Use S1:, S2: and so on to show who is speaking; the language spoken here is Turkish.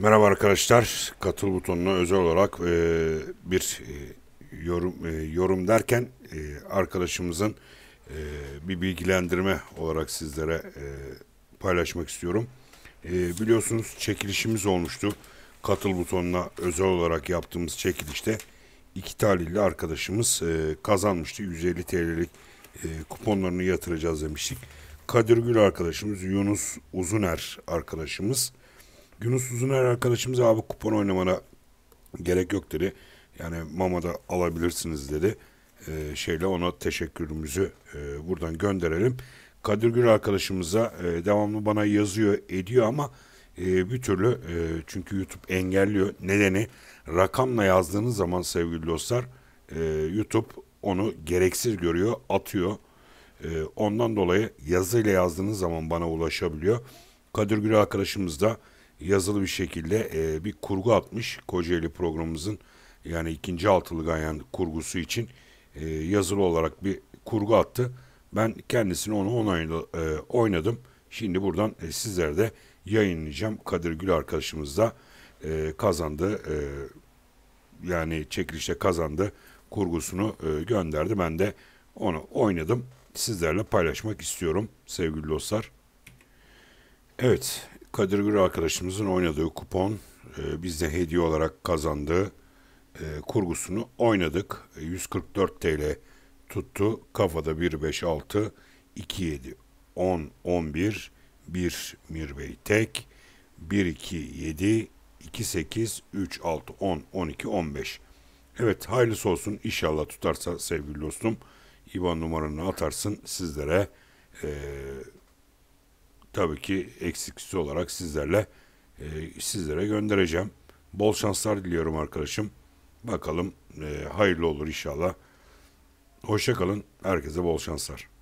S1: Merhaba arkadaşlar. Katıl butonuna özel olarak e, bir e, yorum e, yorum derken e, arkadaşımızın e, bir bilgilendirme olarak sizlere e, paylaşmak istiyorum. E, biliyorsunuz çekilişimiz olmuştu. Katıl butonuna özel olarak yaptığımız çekilişte iki talihli arkadaşımız e, kazanmıştı. 150 TL'lik e, kuponlarını yatıracağız demiştik. Kadir Gül arkadaşımız, Yunus Uzuner arkadaşımız Yunus her arkadaşımız abi kupon oynamana gerek yok dedi. Yani mamada alabilirsiniz dedi. Ee, şeyle ona teşekkürümüzü e, buradan gönderelim. Kadir Gül arkadaşımıza e, devamlı bana yazıyor ediyor ama e, bir türlü e, çünkü YouTube engelliyor. Nedeni rakamla yazdığınız zaman sevgili dostlar e, YouTube onu gereksiz görüyor atıyor. E, ondan dolayı yazıyla yazdığınız zaman bana ulaşabiliyor. Kadir Gül arkadaşımız da yazılı bir şekilde e, bir kurgu atmış Kocaeli programımızın yani ikinci altılı ganyan kurgusu için e, yazılı olarak bir kurgu attı. Ben kendisini onu onaylı, e, oynadım. Şimdi buradan e, sizlere de yayınlayacağım. Kadir Gül arkadaşımız da e, kazandı. E, yani çekilişte kazandı. Kurgusunu e, gönderdi. Ben de onu oynadım. Sizlerle paylaşmak istiyorum sevgili dostlar. Evet Kadir Gür arkadaşımızın oynadığı kupon e, biz de hediye olarak kazandığı e, kurgusunu oynadık. E, 144 TL tuttu. Kafada 1 5 6 2 7 10 11 1 Mirbey tek 1 2 7 2 8 3 6 10 12 15. Evet hayırlısı olsun inşallah tutarsa sevgili dostum. İban numaranı atarsın sizlere eee tabii ki eksiksiz olarak sizlerle e, sizlere göndereceğim. Bol şanslar diliyorum arkadaşım. Bakalım e, hayırlı olur inşallah. Hoşçakalın. Herkese bol şanslar.